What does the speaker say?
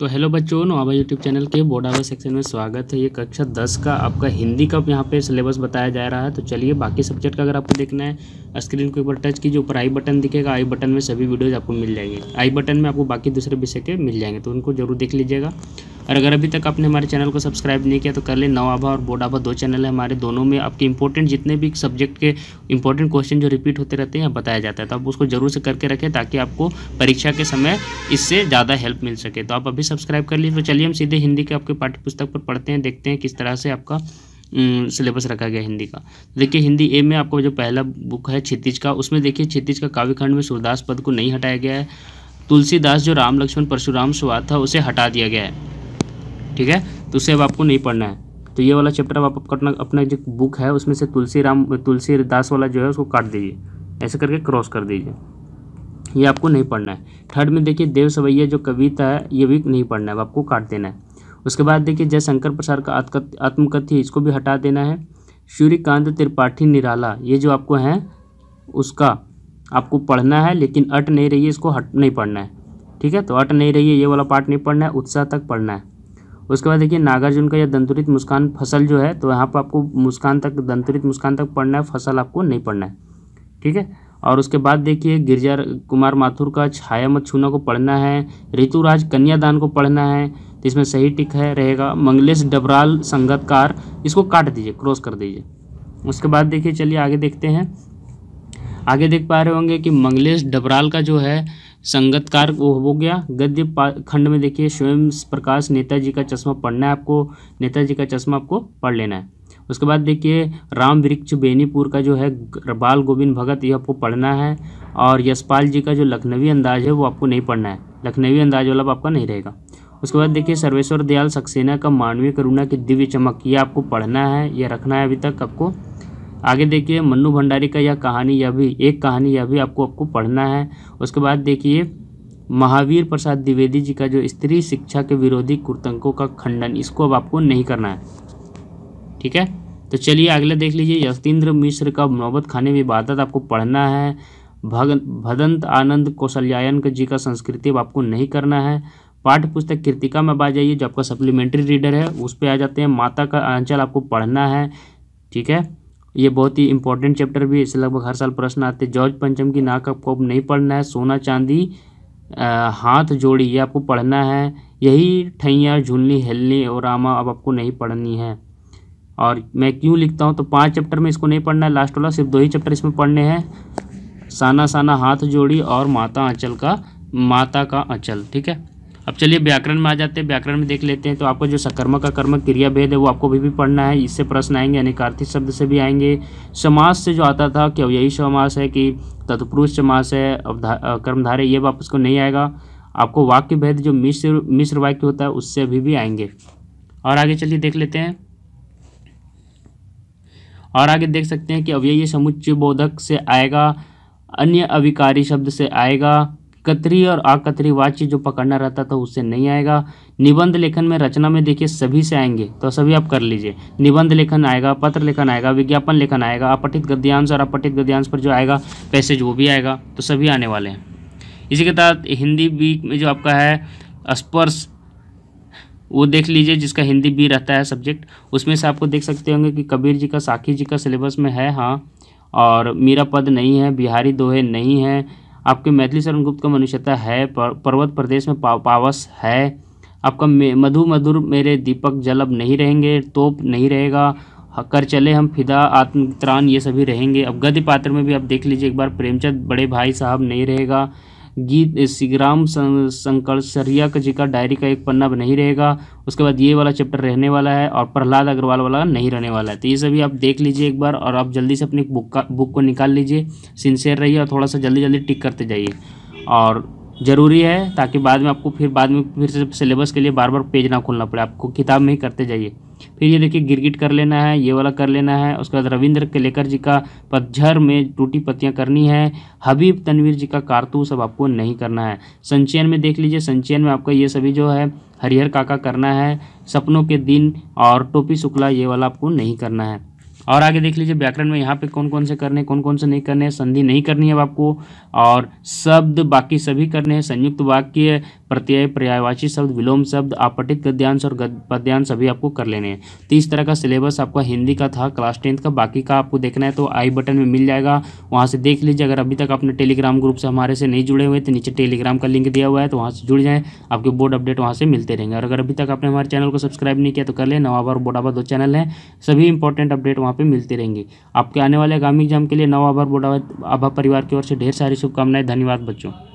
तो हेलो बच्चों नोआबा YouTube channel के बोडावा सेक्शन में स्वागत है ये कक्षा दस का आपका हिंदी का यहाँ पे सिलेबस बताया जा रहा है तो चलिए बाकी सब्जेक्ट का अगर आपको देखना है स्क्रीन के ऊपर टच कीजिए ऊपर आई बटन दिखेगा आई बटन में सभी वीडियोज़ आपको मिल जाएंगे आई बटन में आपको बाकी दूसरे विषय के मिल जाएंगे तो उनको जरूर देख लीजिएगा और अगर अभी तक आपने हमारे चैनल को सब्सक्राइब नहीं किया तो कर ले नवाभा और बोडाभा दो चैनल है हमारे दोनों में आपके इंपॉर्टेंट जितने भी सब्जेक्ट के इंपॉर्टेंट क्वेश्चन जो रिपीट होते रहते हैं बताया जाता है तो आप उसको जरूर से करके रखें ताकि आपको परीक्षा के समय इससे ज़्यादा हेल्प मिल सके तो आप अभी सब्सक्राइब कर लीजिए तो चलिए हम सीधे हिंदी के आपके पाठ्य पुस्तक पर पढ़ते हैं देखते हैं किस तरह से आपका सिलेबस रखा गया हिंदी का देखिए हिंदी ए में आपको जो पहला बुक है क्षितिज का उसमें देखिए क्षितिज का काव्यखंड में सूरदास पद को नहीं हटाया गया है तुलसीदास जो राम लक्ष्मण परशुराम सुहा था उसे हटा दिया गया है ठीक है तो उसे अब आपको नहीं पढ़ना है तो ये वाला चैप्टर आप अपना अपना जो बुक है उसमें से तुलसी राम तुलसी दास वाला जो है उसको काट दीजिए ऐसे करके क्रॉस कर दीजिए ये आपको नहीं पढ़ना है थर्ड में देखिए देव सवैया जो कविता है ये भी नहीं पढ़ना है आपको काट देना है उसके बाद देखिए जयशंकर प्रसाद का आत्मकथ्य इसको भी हटा देना है सूर्यकांत त्रिपाठी निराला ये जो आपको है उसका आपको पढ़ना है लेकिन अट नहीं रही है इसको हट नहीं पढ़ना है ठीक है तो अट नहीं रही है ये वाला पार्ट नहीं पढ़ना है उत्साह तक पढ़ना है उसके बाद देखिए नागार्जुन का या दंतुरित मुस्कान फसल जो है तो यहाँ पर आपको मुस्कान तक दंतुरित मुस्कान तक पढ़ना है फसल आपको नहीं पढ़ना है ठीक है और उसके बाद देखिए गिरिजा कुमार माथुर का छाया मत छूना को पढ़ना है ऋतुराज कन्यादान को पढ़ना है तो इसमें सही टिक है रहेगा मंगलेश डबराल संगतकार इसको काट दीजिए क्रॉस कर दीजिए उसके बाद देखिए चलिए आगे देखते हैं आगे देख पा रहे होंगे कि मंगलेश डबराल का जो है संगत कार वो हो गया गद्य खंड में देखिए स्वयं प्रकाश नेताजी का चश्मा पढ़ना है आपको नेताजी का चश्मा आपको पढ़ लेना है उसके बाद देखिए राम वृक्ष बेनीपुर का जो है बाल गोविंद भगत ये आपको पढ़ना है और यशपाल जी का जो लखनवी अंदाज है वो आपको नहीं पढ़ना है लखनवी अंदाज वाला आपका नहीं रहेगा उसके बाद देखिए सर्वेश्वर दयाल सक्सेना का मानवीय करुणा की दिव्य चमक ये आपको पढ़ना है या रखना है अभी तक आपको आगे देखिए मन्नू भंडारी का यह कहानी यह भी एक कहानी यह भी आपको आपको पढ़ना है उसके बाद देखिए महावीर प्रसाद द्विवेदी जी का जो स्त्री शिक्षा के विरोधी कुर्तंकों का खंडन इसको अब आपको नहीं करना है ठीक है तो चलिए अगला देख लीजिए यशतेंद्र मिश्र का नौबत खाने में वादत आपको पढ़ना है भग भदंत आनंद कौशल्यायन जी का संस्कृति अब आपको नहीं करना है पाठ पुस्तक कृतिका में आ जाइए जो आपका सप्लीमेंट्री रीडर है उस पर आ जाते हैं माता का आंचल आपको पढ़ना है ठीक है ये बहुत ही इंपॉर्टेंट चैप्टर भी इससे लगभग हर साल प्रश्न आते हैं जॉर्ज पंचम की नाक आपको अब नहीं पढ़ना है सोना चांदी हाथ जोड़ी ये आपको पढ़ना है यही ठैया झुलनी हेलनी और आमा अब आपको नहीं पढ़नी है और मैं क्यों लिखता हूँ तो पांच चैप्टर में इसको नहीं पढ़ना है लास्ट वाला सिर्फ दो ही चैप्टर इसमें पढ़ने हैं साना साना हाथ जोड़ी और माता अंचल का माता का आंचल ठीक है अब चलिए व्याकरण में आ जाते हैं व्याकरण में देख लेते हैं तो आपको जो सकर्मक का कर्म क्रिया भेद है वो आपको अभी भी पढ़ना है इससे प्रश्न आएंगे अनेकार्थी शब्द से भी आएंगे समास से जो आता था क्या यही समास है कि तत्पुरुष समास है कर्मधारे ये वापस को नहीं आएगा आपको वाक्य भेद जो मिश्र मिश्र वाक्य होता है उससे अभी भी आएंगे और आगे चलिए देख लेते हैं और आगे देख सकते हैं कि अव्ययी समुच्चय बोधक से आएगा अन्य अविकारी शब्द से आएगा कतरी और अकतरी वाच्य जो पकड़ना रहता था उससे नहीं आएगा निबंध लेखन में रचना में देखिए सभी से आएंगे तो सभी आप कर लीजिए निबंध लेखन आएगा पत्र लेखन आएगा विज्ञापन लेखन आएगा अपठित गद्यांश और अपठित गद्यांश पर जो आएगा पैसेज वो भी आएगा तो सभी आने वाले हैं इसी के तहत हिंदी बी में जो आपका है स्पर्श वो देख लीजिए जिसका हिंदी बी रहता है सब्जेक्ट उसमें से आपको देख सकते होंगे कि कबीर जी का साखी जी का सिलेबस में है हाँ और मीरा पद नहीं है बिहारी दोहे नहीं है आपके मैथिली शरण गुप्त का मनुष्यता है पर्वत प्रदेश में पा, पावस है आपका मधु मधुर मेरे दीपक जलब नहीं रहेंगे तोप नहीं रहेगा कर चले हम फिदा आत्म त्राण ये सभी रहेंगे अब गद्य पात्र में भी आप देख लीजिए एक बार प्रेमचंद बड़े भाई साहब नहीं रहेगा गीत सिग्राम शंकर सरिया का जी का डायरी का एक पन्ना नहीं रहेगा उसके बाद ये वाला चैप्टर रहने वाला है और प्रहलाद अग्रवाल वाला नहीं रहने वाला है तो ये सभी आप देख लीजिए एक बार और आप जल्दी से अपनी बुक का बुक को निकाल लीजिए सिंसेयर रहिए और थोड़ा सा जल्दी जल्दी टिक करते जाइए और ज़रूरी है ताकि बाद में आपको फिर बाद में फिर से सिलेबस के लिए बार बार पेज ना खोलना पड़े आपको किताब में ही करते जाइए फिर ये देखिए गिरगिट कर लेना है ये वाला कर लेना है उसके बाद रविंद्र के लेकर जी का पतझर में टूटी पत्तियाँ करनी है हबीब तनवीर जी का कारतूस अब आपको नहीं करना है संचयन में देख लीजिए संचयन में आपका ये सभी जो है हरिहर काका करना है सपनों के दिन और टोपी शुक्ला ये वाला आपको नहीं करना है और आगे देख लीजिए व्याकरण में यहाँ पे कौन कौन से करने कौन कौन से नहीं करने हैं संधि नहीं करनी है अब आपको और शब्द बाकी सभी करने हैं संयुक्त वाक्य प्रत्यय पर्यायवाची शब्द विलोम शब्द आपटित गद्यांश और गद्यांश सभी आपको कर लेने हैं तो इस तरह का सिलेबस आपका हिंदी का था क्लास टेंथ का बाकी का आपको देखना है तो आई बटन में मिल जाएगा वहाँ से देख लीजिए अगर अभी तक आपने टेलीग्राम ग्रुप से हमारे से नहीं जुड़े हुए तो नीचे टेलीग्राम का लिंक दिया हुआ है तो वहाँ से जुड़ जाएँ आपके बोर्ड अपडेट वहाँ से मिलते रहेंगे और अगर अभी तक आपने हमारे चैनल को सब्सक्राइब नहीं किया तो कर लें नवाबार और बोडाबा दो चैनल हैं सभी इंपॉर्टेंट अपडेट वहाँ वहाँ पर मिलते रहेंगे आपके आने वाले आगामी एग्जाम के लिए नव आभार बोडा आभा परिवार की ओर से ढेर सारी शुभकामनाएं धन्यवाद बच्चों